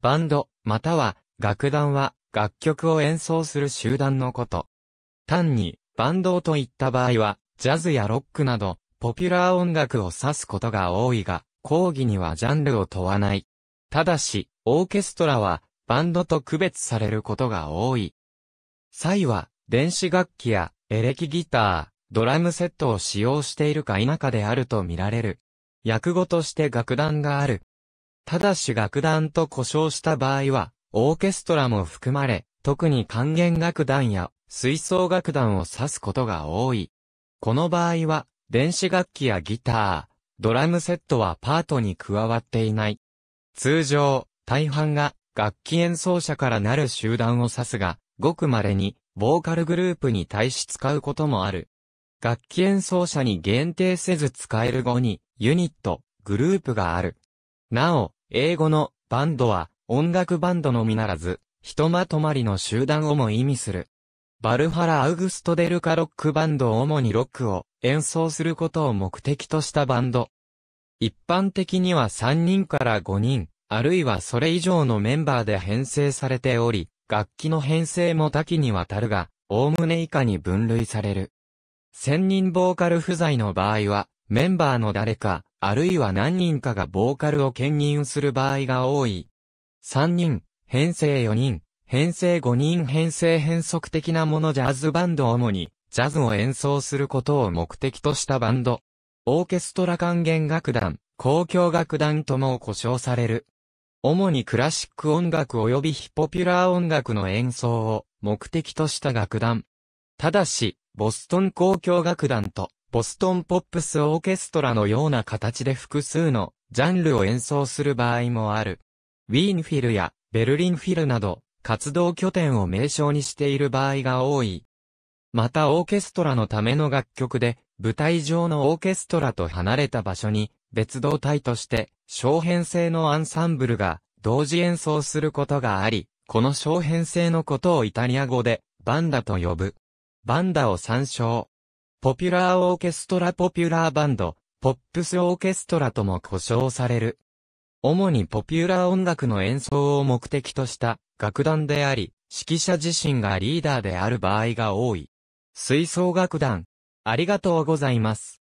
バンド、または、楽団は、楽曲を演奏する集団のこと。単に、バンドといった場合は、ジャズやロックなど、ポピュラー音楽を指すことが多いが、講義にはジャンルを問わない。ただし、オーケストラは、バンドと区別されることが多い。サイは、電子楽器や、エレキギター、ドラムセットを使用しているか否かであると見られる。訳語として楽団がある、ただし楽団と故障した場合は、オーケストラも含まれ、特に管弦楽団や吹奏楽団を指すことが多い。この場合は、電子楽器やギター、ドラムセットはパートに加わっていない。通常、大半が楽器演奏者からなる集団を指すが、ごく稀に、ボーカルグループに対し使うこともある。楽器演奏者に限定せず使える語に、ユニット、グループがある。なお、英語のバンドは音楽バンドのみならず、ひとまとまりの集団をも意味する。バルハラ・アウグスト・デルカ・ロックバンドを主にロックを演奏することを目的としたバンド。一般的には3人から5人、あるいはそれ以上のメンバーで編成されており、楽器の編成も多岐にわたるが、おおむね以下に分類される。1000人ボーカル不在の場合は、メンバーの誰か、あるいは何人かがボーカルを兼任する場合が多い。3人、編成4人、編成5人編成変則的なものジャズバンド主に、ジャズを演奏することを目的としたバンド。オーケストラ管弦楽団、交響楽団とも呼称される。主にクラシック音楽及びヒポピュラー音楽の演奏を目的とした楽団。ただし、ボストン交響楽団とボストンポップスオーケストラのような形で複数のジャンルを演奏する場合もある。ウィーンフィルやベルリンフィルなど活動拠点を名称にしている場合が多い。またオーケストラのための楽曲で舞台上のオーケストラと離れた場所に別動体として小編成のアンサンブルが同時演奏することがあり、この小編成のことをイタリア語でバンダと呼ぶ。バンダを参照。ポピュラーオーケストラポピュラーバンド、ポップスオーケストラとも呼称される。主にポピュラー音楽の演奏を目的とした楽団であり、指揮者自身がリーダーである場合が多い。吹奏楽団、ありがとうございます。